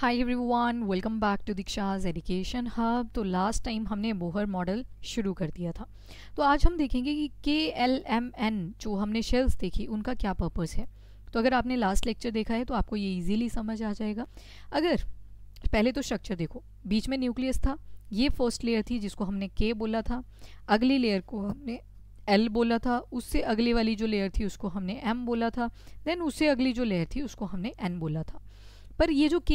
hi everyone welcome back to Diksha's education hub तो last time हमने Bohr model शुरू कर दिया था तो आज हम देखेंगे कि के एल एम एन जो हमने शेल्स देखी उनका क्या पर्पस है तो अगर आपने लास्ट लेक्चर देखा है तो आपको ये इजीली समझ आ जाएगा अगर पहले तो स्ट्रक्चर देखो बीच में न्यूक्लियस था ये फर्स्ट लेयर थी जिसको हमने के बोला था अगली लेयर को हमने एल बोला था उससे अगली वाली जो लेयर थी उसको हमने एम बोला था देन उससे अगली जो लेयर थी उसको हमने एन बोला था पर ये जो K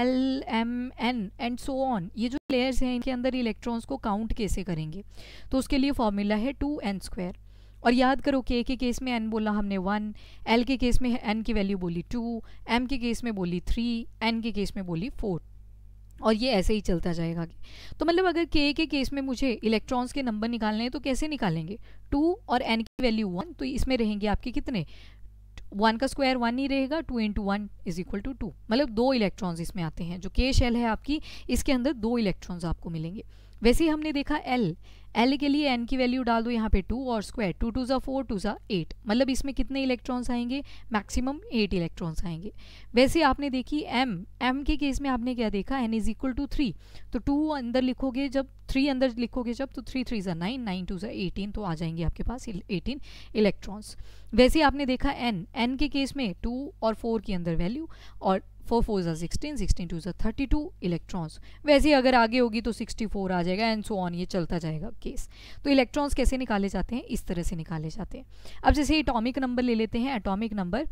L M N and so on ये जो लेयर्स हैं इनके अंदर इलेक्ट्रॉन्स को काउंट कैसे करेंगे तो उसके लिए फॉर्मूला है टू एन स्क्वायर और याद करो के के केस में एन बोला हमने वन एल के केस में एन की वैल्यू बोली टू एम के केस में बोली थ्री एन के केस में बोली फोर और ये ऐसे ही चलता जाएगा तो मतलब अगर के के केस में मुझे इलेक्ट्रॉन्स के नंबर निकालने हैं तो कैसे निकालेंगे टू और एन की वैल्यू वन तो इसमें रहेंगे आपके कितने वन का स्क्वायर वन ही रहेगा two into one is equal to two मतलब दो इलेक्ट्रॉन्स इसमें आते हैं जो के शेल है आपकी इसके अंदर दो इलेक्ट्रॉन्स आपको मिलेंगे वैसे ही हमने देखा एल एल के लिए एन की वैल्यू डाल दो यहाँ पे टू और स्क्वायर टू टू ज़ा फोर टू ज़ा एट मतलब इसमें कितने इलेक्ट्रॉन्स आएंगे मैक्सिमम एट इलेक्ट्रॉन्स आएंगे वैसे आपने देखी एम एम के केस में आपने क्या देखा N is equal to three तो टू अंदर लिखोगे जब थ्री अंदर लिखोगे जब तो थ्री थ्री ज़ा नाइन नाइन टू ज़ा एटीन तो आ जाएंगे आपके पास एटीन इलेक्ट्रॉन्स वैसे आपने देखा एन एन के केस में टू और फोर के अंदर वैल्यू और फोर फोर ज़ा सिक्सटीन सिक्सटीन टू ज़ा थर्टी टू इलेक्ट्रॉन्स वैसे अगर आगे होगी तो सिक्सटी फोर आ जाएगा एंड सो ऑन ये चलता जाएगा केस तो इलेक्ट्रॉन्स कैसे निकाले जाते हैं इस तरह से निकाले जाते हैं अब जैसे एटॉमिक नंबर ले लेते हैं एटॉमिक नंबर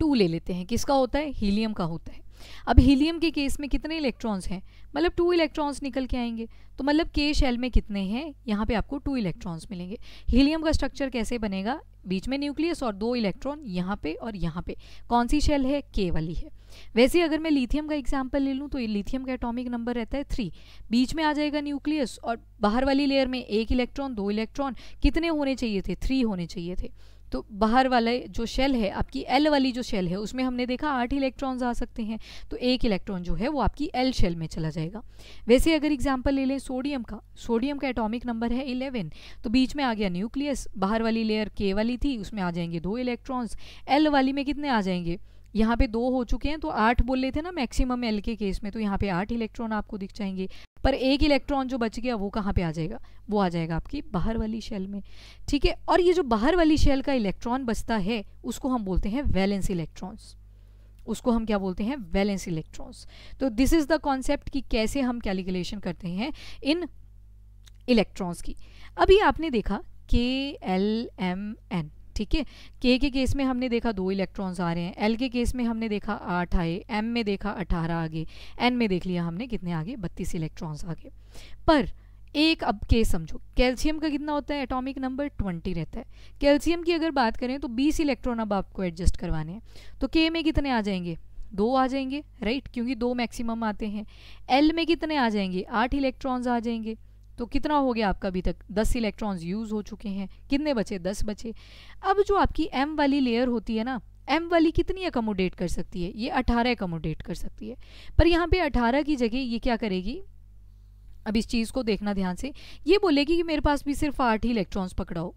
टू ले लेते हैं किसका होता है हीलियम का होता है अब हीलियम के केस में कितने इलेक्ट्रॉन्स हैं मतलब टू इलेक्ट्रॉन्स निकल के आएंगे तो मतलब के शेल में कितने हैं यहाँ पे आपको टू इलेक्ट्रॉन्स मिलेंगे हीलियम का स्ट्रक्चर कैसे बनेगा बीच में न्यूक्लियस और दो इलेक्ट्रॉन यहाँ पे और यहाँ पे कौन सी शेल है के वाली है वैसे अगर मैं लिथियम का एग्जाम्पल ले लूँ तो लिथियम का एटॉमिक नंबर रहता है थ्री बीच में आ जाएगा न्यूक्लियस और बाहर वाली लेयर में एक इलेक्ट्रॉन दो इलेक्ट्रॉन कितने होने चाहिए थे थ्री होने चाहिए थे तो बाहर वाले जो शेल है आपकी एल वाली जो शेल है उसमें हमने देखा आठ इलेक्ट्रॉन्स आ सकते हैं तो एक इलेक्ट्रॉन जो है वो आपकी एल शेल में चला जाएगा वैसे अगर एग्जाम्पल ले लें सोडियम का सोडियम का एटॉमिक नंबर है इलेवन तो बीच में आ गया न्यूक्लियस बाहर वाली लेयर के वाली थी उसमें आ जाएंगे दो इलेक्ट्रॉन्स एल वाली में कितने आ जाएंगे यहाँ पे दो हो चुके हैं तो आठ बोल रहे थे ना मैक्सिमम एल के केस में तो यहाँ पे आठ इलेक्ट्रॉन आपको दिख जाएंगे पर एक इलेक्ट्रॉन जो बच गया वो कहाँ पे आ जाएगा वो आ जाएगा आपकी बाहर वाली शेल में ठीक है और ये जो बाहर वाली शेल का इलेक्ट्रॉन बचता है उसको हम बोलते हैं वैलेंस इलेक्ट्रॉन्स उसको हम क्या बोलते हैं वैलेंस इलेक्ट्रॉन्स तो दिस इज़ द कॉन्सेप्ट कि कैसे हम कैलकुलेशन करते हैं इन इलेक्ट्रॉन्स की अभी आपने देखा के एल एम एन ठीक है के के केस में हमने देखा दो इलेक्ट्रॉन्स आ रहे हैं एल के केस में हमने देखा आठ आए एम में देखा अठारह आगे एन में देख लिया हमने कितने आगे बत्तीस इलेक्ट्रॉन्स आगे पर एक अब केस समझो कैल्शियम का कितना होता है एटॉमिक नंबर ट्वेंटी रहता है कैल्शियम की अगर बात करें तो बीस इलेक्ट्रॉन अब आपको एडजस्ट करवाने हैं तो के में कितने आ जाएंगे दो आ जाएंगे राइट क्योंकि दो मैक्सिमम आते हैं एल में कितने आ जाएंगे आठ इलेक्ट्रॉन्स आ जाएंगे तो कितना हो गया आपका अभी तक 10 इलेक्ट्रॉन्स यूज़ हो चुके हैं कितने बचे 10 बचे अब जो आपकी एम वाली लेयर होती है ना एम वाली कितनी अकोमोडेट कर सकती है ये 18 अकोमोडेट कर सकती है पर यहाँ पे 18 की जगह ये क्या करेगी अब इस चीज़ को देखना ध्यान से ये बोलेगी कि मेरे पास भी सिर्फ आठ ही इलेक्ट्रॉन्स पकड़ाओ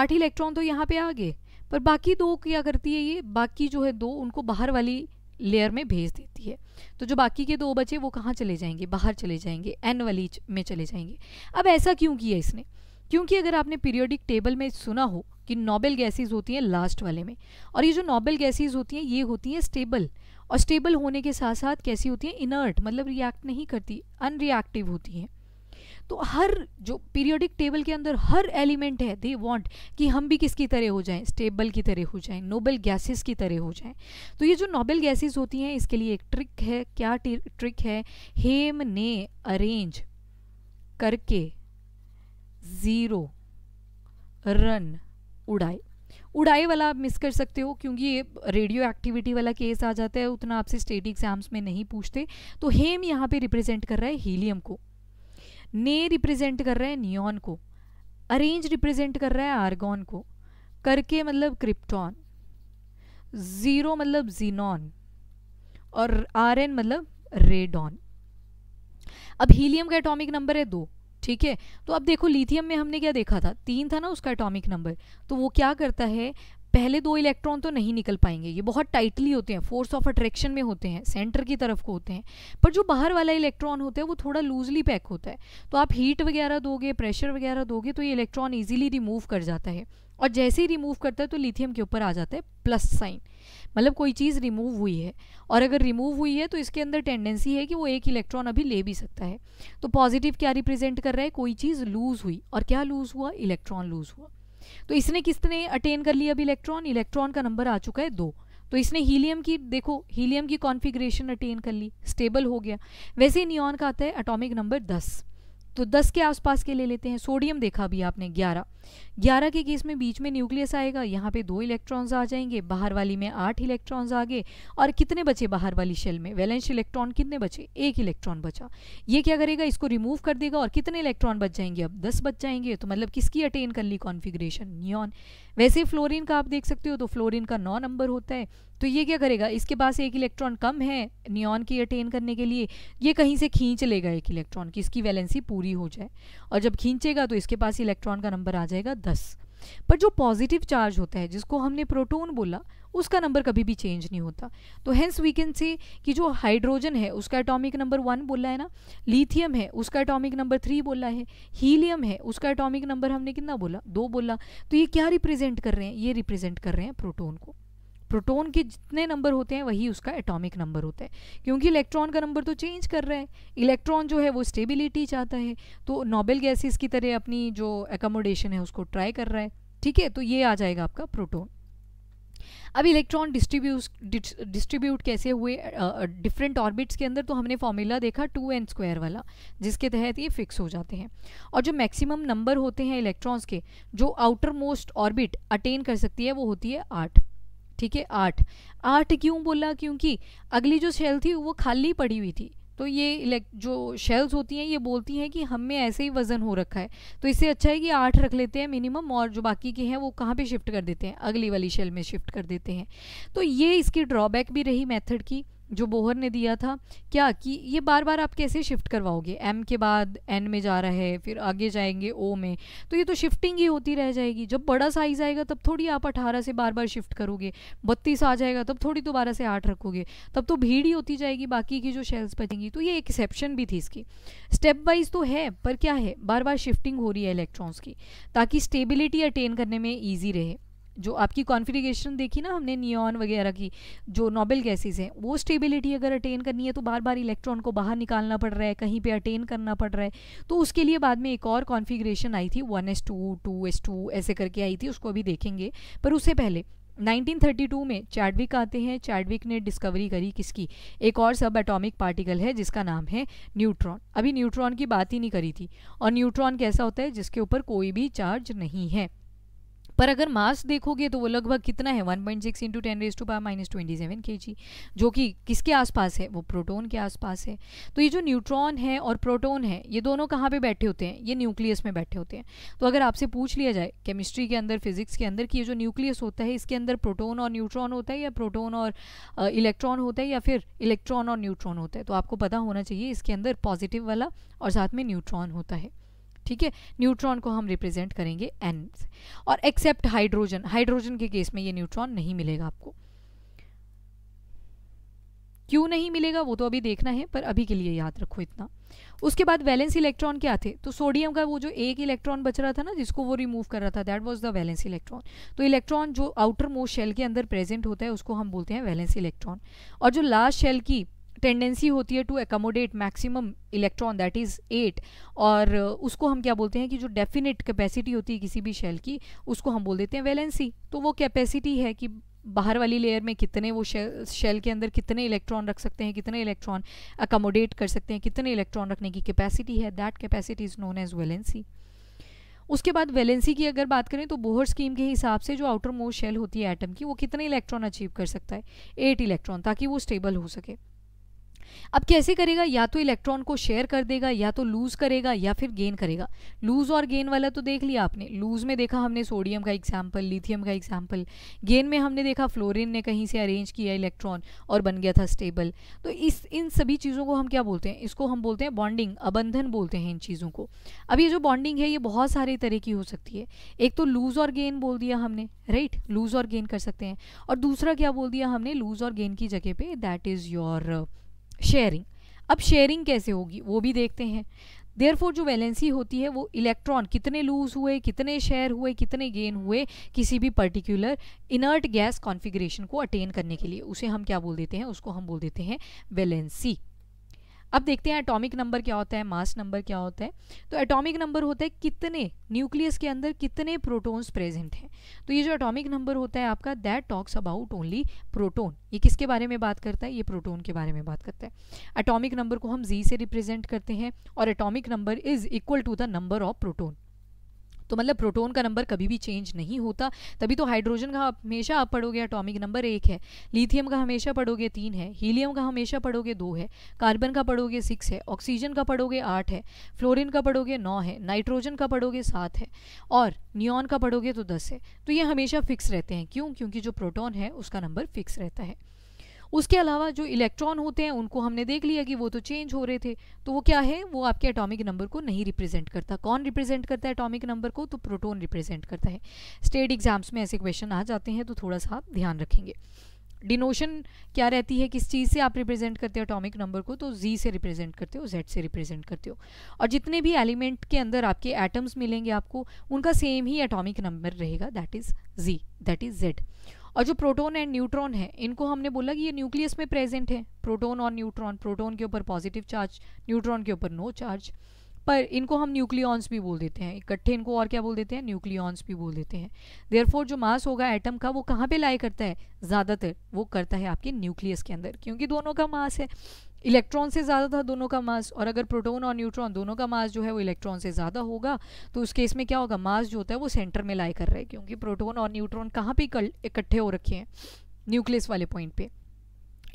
आठ इलेक्ट्रॉन तो यहाँ पे आ गए पर बाकी दो क्या करती है ये बाकी जो है दो उनको बाहर वाली लेयर में भेज देती है तो जो बाकी के दो बचे वो कहाँ चले जाएंगे बाहर चले जाएंगे एन वाली में चले जाएंगे अब ऐसा क्यों किया इसने क्योंकि अगर आपने पीरियोडिक टेबल में सुना हो कि नोबेल गैसेज होती हैं लास्ट वाले में और ये जो नोबेल गैसेज होती हैं ये होती हैं स्टेबल और स्टेबल होने के साथ साथ कैसी होती हैं इनर्ट मतलब रिएक्ट नहीं करती अनरिएक्टिव होती हैं तो हर जो पीरियोडिक टेबल के अंदर हर एलिमेंट है दे वांट कि हम भी किसकी तरह हो जाएं स्टेबल की तरह हो जाएं नोबल गैसेस की तरह हो जाएं तो ये जो नोबल गैसेस होती हैं इसके लिए एक ट्रिक है क्या ट्रिक है हेम ने अरेंज करके ज़ीरो रन उड़ाए उड़ाई वाला आप मिस कर सकते हो क्योंकि ये रेडियो एक्टिविटी वाला केस आ जाता है उतना आपसे स्टेट एग्जाम्स में नहीं पूछते तो हेम यहाँ पे रिप्रेजेंट कर रहा है हीलियम को ने रिप्रेजेंट कर रहा है नियॉन को अरेंज रिप्रेजेंट कर रहा है आर्गॉन को करके मतलब क्रिप्टॉन ज़ीरो मतलब जीनॉन और आर एन मतलब रेडॉन अब हीलियम का एटॉमिक नंबर है दो ठीक है तो अब देखो लिथियम में हमने क्या देखा था तीन था ना उसका एटॉमिक नंबर तो वो क्या करता है पहले दो इलेक्ट्रॉन तो नहीं निकल पाएंगे ये बहुत टाइटली होते हैं फोर्स ऑफ अट्रैक्शन में होते हैं सेंटर की तरफ को होते हैं पर जो बाहर वाला इलेक्ट्रॉन होता है वो थोड़ा लूजली पैक होता है तो आप हीट वगैरह दोगे प्रेशर वगैरह दोगे तो ये इलेक्ट्रॉन ईजिली रिमूव कर जाता है और जैसे ही रिमूव करता है तो लिथियम के ऊपर आ जाता है प्लस साइन मतलब कोई चीज़ रिमूव हुई है और अगर रिमूव हुई है तो इसके अंदर टेंडेंसी है कि वो एक इलेक्ट्रॉन अभी ले भी सकता है तो पॉजिटिव क्या रिप्रेजेंट कर रहा है कोई चीज़ लूज़ हुई और क्या लूज़ हुआ इलेक्ट्रॉन लूज़ हुआ तो इसने किसने अटेन कर लिया अभी इलेक्ट्रॉन इलेक्ट्रॉन का नंबर आ चुका है दो तो इसने हीलियम की देखो हीलियम की कॉन्फिग्रेशन अटेन कर ली स्टेबल हो गया वैसे ही नियॉन का आता है अटोमिक नंबर दस तो 10 के आसपास के ले लेते हैं सोडियम देखा भी आपने 11 11 के केस में बीच में न्यूक्लियस आएगा यहाँ पे दो इलेक्ट्रॉन्स आ जाएंगे बाहर वाली में आठ इलेक्ट्रॉन्स आ गए और कितने बचे बाहर वाली शेल में वैलेंस इलेक्ट्रॉन कितने बचे एक इलेक्ट्रॉन बचा ये क्या करेगा इसको रिमूव कर देगा और कितने इलेक्ट्रॉन बच जाएंगे अब दस बच जाएंगे तो मतलब किसकी अटेन कर ली कॉन्फिग्रेशन न्यून वैसे फ्लोरीन का आप देख सकते हो तो फ्लोरीन का नौ नंबर होता है तो ये क्या करेगा इसके पास एक इलेक्ट्रॉन कम है नियॉन की अटेन करने के लिए ये कहीं से खींच लेगा एक इलेक्ट्रॉन की इसकी वैलेंसी पूरी हो जाए और जब खींचेगा तो इसके पास इलेक्ट्रॉन का नंबर आ जाएगा दस पर जो पॉजिटिव चार्ज होता है जिसको हमने प्रोटोन बोला उसका नंबर कभी भी चेंज नहीं होता तो हैंस वी कैन से कि जो हाइड्रोजन है उसका एटॉमिक नंबर वन बोला है ना लिथियम है उसका एटॉमिक नंबर थ्री बोला है हीलियम है उसका एटॉमिक नंबर हमने कितना बोला दो बोला तो ये क्या रिप्रेजेंट कर रहे हैं ये रिप्रेजेंट कर रहे हैं प्रोटोन को प्रोटोन के जितने नंबर होते हैं वही उसका एटॉमिक नंबर होता है क्योंकि इलेक्ट्रॉन का नंबर तो चेंज कर रहा है इलेक्ट्रॉन जो है वो स्टेबिलिटी चाहता है तो नोबेल गैसेस की तरह अपनी जो एकोमोडेशन है उसको ट्राई कर रहा है ठीक है तो ये आ जाएगा आपका प्रोटोन अब इलेक्ट्रॉन डिस्ट्रीब्यूट डिस्ट्रीब्यूट कैसे हुए डिफरेंट uh, ऑर्बिट्स के अंदर तो हमने फॉर्मूला देखा टू एन स्क्वायर वाला जिसके तहत ये फिक्स हो जाते हैं और जो मैक्सिमम नंबर होते हैं इलेक्ट्रॉन्स के जो आउटर मोस्ट ऑर्बिट अटेन कर सकती है वो होती है आठ ठीक है आठ आठ क्यों बोला क्योंकि अगली जो शेल थी वो खाली पड़ी हुई थी तो ये जो शेल्स होती हैं ये बोलती हैं कि हम में ऐसे ही वज़न हो रखा है तो इससे अच्छा है कि आठ रख लेते हैं मिनिमम और जो बाकी के हैं वो कहाँ पर शिफ्ट कर देते हैं अगली वाली शेल में शिफ्ट कर देते हैं तो ये इसकी ड्रॉबैक भी रही मैथड की जो बोहर ने दिया था क्या कि ये बार बार आप कैसे शिफ्ट करवाओगे एम के बाद एन में जा रहा है फिर आगे जाएंगे ओ में तो ये तो शिफ्टिंग ही होती रह जाएगी जब बड़ा साइज़ आएगा तब थोड़ी आप अठारह से बार बार शिफ्ट करोगे बत्तीस आ जाएगा तब थोड़ी तो बारह से आठ रखोगे तब तो भीड़ ही होती जाएगी बाकी की जो शेल्स बचेंगी तो ये एक्सेप्शन भी थी इसकी स्टेप वाइज तो है पर क्या है बार बार शिफ्टिंग हो रही है इलेक्ट्रॉन्स की ताकि स्टेबिलिटी अटेन करने में ईजी रहे जो आपकी कॉन्फ़िगरेशन देखी ना हमने नियॉन वगैरह की जो नोबेल गैसेस हैं वो स्टेबिलिटी अगर अटेन करनी है तो बार बार इलेक्ट्रॉन को बाहर निकालना पड़ रहा है कहीं पे अटेन करना पड़ रहा है तो उसके लिए बाद में एक और कॉन्फ़िगरेशन आई थी one S two two S two ऐसे करके आई थी उसको अभी देखेंगे पर उससे पहले 1932 में चैडविक आते हैं चैडविक ने डिस्कवरी करी किसकी एक और सब एटॉमिक पार्टिकल है जिसका नाम है न्यूट्रॉन अभी न्यूट्रॉन की बात ही नहीं करी थी और न्यूट्रॉन कैसा होता है जिसके ऊपर कोई भी चार्ज नहीं है पर अगर मास देखोगे तो वो लगभग कितना है 1.6 point six into ten raise to power minus twenty seven K G जो कि किसके आसपास है वो प्रोटोन के आसपास है तो ये जो न्यूट्रॉन है और प्रोटोन है ये दोनों कहाँ पर बैठे होते हैं ये न्यूक्लियस में बैठे होते हैं तो अगर आपसे पूछ लिया जाए केमिस्ट्री के अंदर फिजिक्स के अंदर कि ये जो न्यूक्लियस होता है इसके अंदर प्रोटोन और न्यूट्रॉन होता है या प्रोटोन और इलेक्ट्रॉन होता है या फिर इलेक्ट्रॉन और न्यूट्रॉन होता है तो आपको पता होना चाहिए इसके अंदर पॉजिटिव वाला और साथ में न्यूट्रॉन होता है ठीक है न्यूट्रॉन को हम रिप्रेजेंट करेंगे एन से और एक्सेप्ट हाइड्रोजन हाइड्रोजन के केस में ये न्यूट्रॉन नहीं मिलेगा आपको क्यों नहीं मिलेगा वो तो अभी देखना है पर अभी के लिए याद रखो इतना उसके बाद वैलेंस इलेक्ट्रॉन क्या थे तो सोडियम का वो जो एक इलेक्ट्रॉन बच रहा था ना जिसको वो रिमूव कर रहा था that was the valence electron तो इलेक्ट्रॉन जो आउटर मोस्ट शेल के अंदर प्रेजेंट होता है उसको हम बोलते हैं वैलेंस इलेक्ट्रॉन और जो लास्ट शेल की टेंडेंसी होती है to accommodate maximum electron that is eight और uh, उसको हम क्या बोलते हैं कि जो डेफिनेट कैपेसिटी होती है किसी भी शेल की उसको हम बोल देते हैं वैलेंसी तो वो कैपेसिटी है कि बाहर वाली लेयर में कितने वो शेल शेल के अंदर कितने इलेक्ट्रॉन रख सकते हैं कितने इलेक्ट्रॉन अकोमोडेट कर सकते हैं कितने इलेक्ट्रॉन रखने की कैपेसिटी है that capacity is known as valency उसके बाद वैलेंसी की अगर बात करें तो बोहर स्कीम के हिसाब से जो आउटर मोस्ट शेल होती है एटम की वो कितने इलेक्ट्रॉन अचीव कर सकता है एट इलेक्ट्रॉन ताकि वो स्टेबल हो सके अब कैसे करेगा या तो इलेक्ट्रॉन को शेयर कर देगा या तो लूज करेगा या फिर गेन करेगा लूज और गेन वाला तो देख लिया आपने लूज में देखा हमने सोडियम का एग्जाम्पल लिथियम का एग्जाम्पल गेन में हमने देखा फ्लोरिन ने कहीं से अरेंज किया इलेक्ट्रॉन और बन गया था स्टेबल तो इस इन सभी चीज़ों को हम क्या बोलते हैं इसको हम बोलते हैं बॉन्डिंग अबंधन बोलते हैं इन चीज़ों को अब ये जो बॉन्डिंग है ये बहुत सारे तरह की हो सकती है एक तो लूज और गेन बोल दिया हमने राइट लूज और गेन कर सकते हैं और दूसरा क्या बोल दिया हमने लूज और गेन की जगह पे दैट इज़ योर शेयरिंग अब शेयरिंग कैसे होगी वो भी देखते हैं फोर जो वैलेंसी होती है वो इलेक्ट्रॉन कितने लूज हुए कितने शेयर हुए कितने गेन हुए किसी भी पर्टिकुलर इनर्ट गैस कॉन्फिग्रेशन को अटेन करने के लिए उसे हम क्या बोल देते हैं उसको हम बोल देते हैं वैलेंसी अब देखते हैं एटॉमिक नंबर क्या होता है मास नंबर क्या होता है तो एटॉमिक नंबर होता है कितने न्यूक्लियस के अंदर कितने प्रोटॉन्स प्रेजेंट हैं तो ये जो एटॉमिक नंबर होता है आपका that talks about only proton ये किसके बारे में बात करता है ये प्रोटोन के बारे में बात करता है एटॉमिक नंबर को हम जी से रिप्रेजेंट करते हैं और atomic number is equal to the number of proton तो मतलब प्रोटोन का नंबर कभी भी चेंज नहीं होता तभी तो हाइड्रोजन का हमेशा आप पढ़ोगे अटोमिक नंबर एक है लिथियम का हमेशा पढ़ोगे तीन है हीलियम का हमेशा पढ़ोगे दो है कार्बन का पढ़ोगे सिक्स है ऑक्सीजन का पढ़ोगे आठ है फ्लोरिन का पढ़ोगे नौ है नाइट्रोजन का पढ़ोगे सात है और नियॉन का पढ़ोगे तो दस है तो ये हमेशा फिक्स रहते हैं क्यों क्योंकि जो प्रोटोन है उसका नंबर फिक्स रहता है उसके अलावा जो इलेक्ट्रॉन होते हैं उनको हमने देख लिया कि वो तो चेंज हो रहे थे तो वो क्या है वो आपके एटॉमिक नंबर को नहीं रिप्रेजेंट करता कौन रिप्रेजेंट करता है एटॉमिक नंबर को तो प्रोटोन रिप्रेजेंट करता है स्टेट एग्जाम्स में ऐसे क्वेश्चन आ जाते हैं तो थोड़ा सा आप ध्यान रखेंगे डिनोशन क्या रहती है किस चीज़ से आप रिप्रेजेंट करते हो अटोमिक नंबर को तो जी से रिप्रेजेंट करते हो जेड से रिप्रेजेंट करते हो और जितने भी एलिमेंट के अंदर आपके एटम्स मिलेंगे आपको उनका सेम ही एटॉमिक नंबर रहेगा that is Z that is Z और जो प्रोटोन एंड न्यूट्रॉन है इनको हमने बोला कि ये न्यूक्लियस में प्रेजेंट है प्रोटोन और न्यूट्रॉन प्रोटोन के ऊपर पॉजिटिव चार्ज न्यूट्रॉन के ऊपर नो चार्ज पर इनको हम न्यूक्लियॉन्स भी बोल देते हैं इकट्ठे इनको और क्या बोल देते हैं न्यूक्लियॉन्स भी बोल देते हैं देयरफॉर जो मास होगा एटम का वो कहाँ पे लाई करता है ज़्यादातर वो करता है आपके न्यूक्लियस के अंदर क्योंकि दोनों का मास है इलेक्ट्रॉन से ज़्यादा था दोनों का मास और अगर प्रोटोन और न्यूट्रॉन दोनों का मास जो है वो इलेक्ट्रॉन से ज़्यादा होगा तो उस केस में क्या होगा मास जो होता है वो सेंटर में लाई कर रहे क्योंकि प्रोटोन और न्यूट्रॉन कहाँ पे इकट्ठे हो रखे हैं न्यूक्लियस वाले पॉइंट पे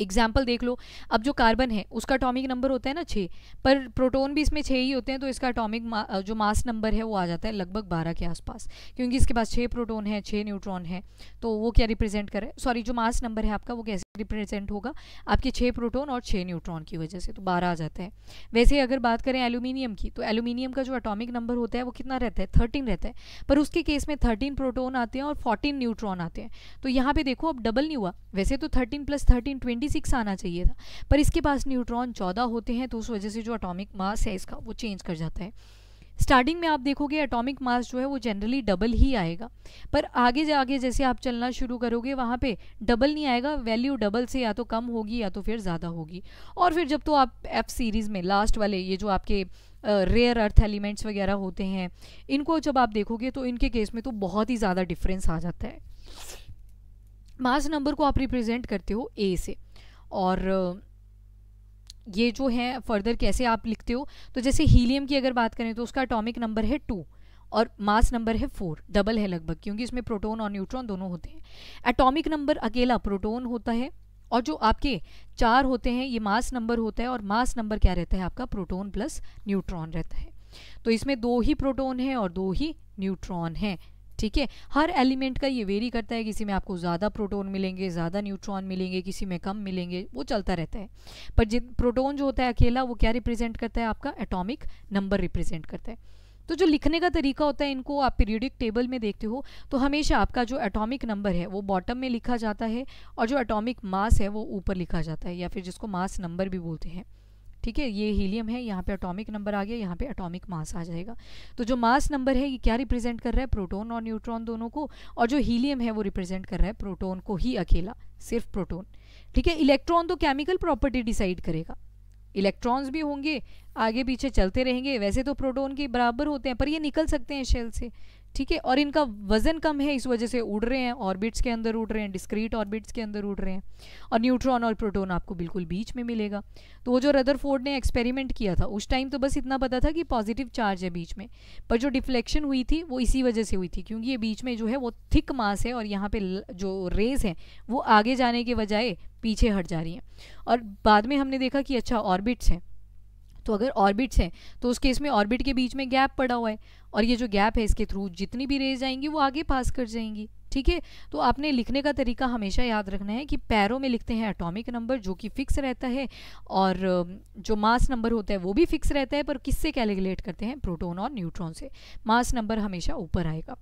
एग्जाम्पल देख लो अब जो कार्बन है उसका अटोमिक नंबर होता है ना छः पर प्रोटोन भी इसमें छः ही होते हैं तो इसका अटोमिक मा, जो मास नंबर है वो आ जाता है लगभग बारह के आसपास क्योंकि इसके पास छः प्रोटोन है छः न्यूट्रॉन है तो वो क्या रिप्रेजेंट करे सॉरी जो मास नंबर है आपका वो कैसे रिप्रेजेंट होगा आपके छः प्रोटोन और छः न्यूट्रॉन की वजह से तो बारह आ जाता है वैसे अगर बात करें एल्यूमिनियम की तो एल्यूमिनियम का जो अटोमिक नंबर होता है वो कितना रहता है थर्टीन रहता है पर उसके केस में थर्टीन प्रोटोन आते हैं और फोर्टीन न्यूट्रॉन आते हैं तो यहाँ पर देखो अब डबल नहीं हुआ वैसे तो thirteen plus thirteen twenty thirty six आना चाहिए था पर इसके पास न्यूट्रॉन चौदह होते हैं तो उस वजह से जो अटोमिक मास है इसका वो चेंज कर जाता है स्टार्टिंग में आप देखोगे अटोमिक मास जो है वो जनरली डबल ही आएगा पर आगे जाके जैसे आप चलना शुरू करोगे वहाँ पे डबल नहीं आएगा वैल्यू डबल से या तो कम होगी या तो फिर ज़्यादा होगी और फिर जब तो आप एफ सीरीज़ में लास्ट वाले ये जो आपके रेयर अर्थ एलिमेंट्स वगैरह होते हैं इनको जब आप देखोगे तो इनके केस में तो बहुत ही ज़्यादा डिफरेंस आ जाता है मास नंबर को आप रिप्रेजेंट करते हो ए से और ये जो है फर्दर कैसे आप लिखते हो तो जैसे हीलियम की अगर बात करें तो उसका अटोमिक नंबर है टू और मास नंबर है फोर डबल है लगभग क्योंकि इसमें प्रोटोन और न्यूट्रॉन दोनों होते हैं एटॉमिक नंबर अकेला प्रोटोन होता है और जो आपके चार होते हैं ये मास नंबर होता है और मास नंबर क्या रहता है आपका प्रोटोन प्लस न्यूट्रॉन रहता है तो इसमें दो ही प्रोटोन है और दो ही न्यूट्रॉन है ठीक है हर एलिमेंट का ये वेरी करता है किसी में आपको ज़्यादा प्रोटोन मिलेंगे ज़्यादा न्यूट्रॉन मिलेंगे किसी में कम मिलेंगे वो चलता रहता है पर जिन प्रोटोन जो होता है अकेला वो क्या रिप्रेजेंट करता है आपका एटॉमिक नंबर रिप्रेजेंट करता है तो जो लिखने का तरीका होता है इनको आप पीरियडिक टेबल में देखते हो तो हमेशा आपका जो एटॉमिक नंबर है वो बॉटम में लिखा जाता है और जो एटॉमिक मास है वो ऊपर लिखा जाता है या फिर जिसको मास नंबर भी बोलते हैं ठीक है ये हीलियम है यहाँ पे अटोमिक नंबर आ गया यहाँ पे अटोमिक मास आ जाएगा तो जो मास नंबर है ये क्या रिप्रेजेंट कर रहा है प्रोटोन और न्यूट्रॉन दोनों को और जो हीलियम है वो रिप्रेजेंट कर रहा है प्रोटोन को ही अकेला सिर्फ प्रोटोन ठीक है इलेक्ट्रॉन तो केमिकल प्रॉपर्टी डिसाइड करेगा इलेक्ट्रॉन्स भी होंगे आगे पीछे चलते रहेंगे वैसे तो प्रोटोन के बराबर होते हैं पर ये निकल सकते हैं शेल से ठीक है और इनका वजन कम है इस वजह से उड़ रहे हैं ऑर्बिट्स के अंदर उड़ रहे हैं डिस्क्रीट ऑर्बिट्स के अंदर उड़ रहे हैं और न्यूट्रॉन और प्रोटोन आपको बिल्कुल बीच में मिलेगा तो वो जो रदर ने एक्सपेरिमेंट किया था उस टाइम तो बस इतना पता था कि पॉजिटिव चार्ज है बीच में पर जो डिफ्लेक्शन हुई थी वो इसी वजह से हुई थी क्योंकि ये बीच में जो है वो थिक मास है और यहाँ पर जो रेज हैं वो आगे जाने के बजाय पीछे हट जा रही हैं और बाद में हमने देखा कि अच्छा ऑर्बिट्स हैं तो अगर ऑर्बिट्स हैं तो उस केस में ऑर्बिट के बीच में गैप पड़ा हुआ है और ये जो गैप है इसके थ्रू जितनी भी रेज आएंगी वो आगे पास कर जाएंगी ठीक है तो आपने लिखने का तरीका हमेशा याद रखना है कि पैरों में लिखते हैं एटॉमिक नंबर जो कि फिक्स रहता है और जो मास नंबर होता है वो भी फिक्स रहता है पर किससे कैलकुलेट करते हैं प्रोटोन और न्यूट्रॉन से मास नंबर हमेशा ऊपर आएगा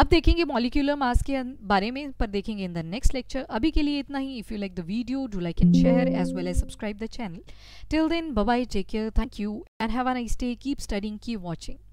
अब देखेंगे मॉलिक्यूलर मास के बारे में पर देखेंगे इन द नेक्स्ट लेक्चर अभी के लिए इतना ही if you like the video do like and share as well as subscribe the channel till then bye take care thank you and have a nice day keep studying keep watching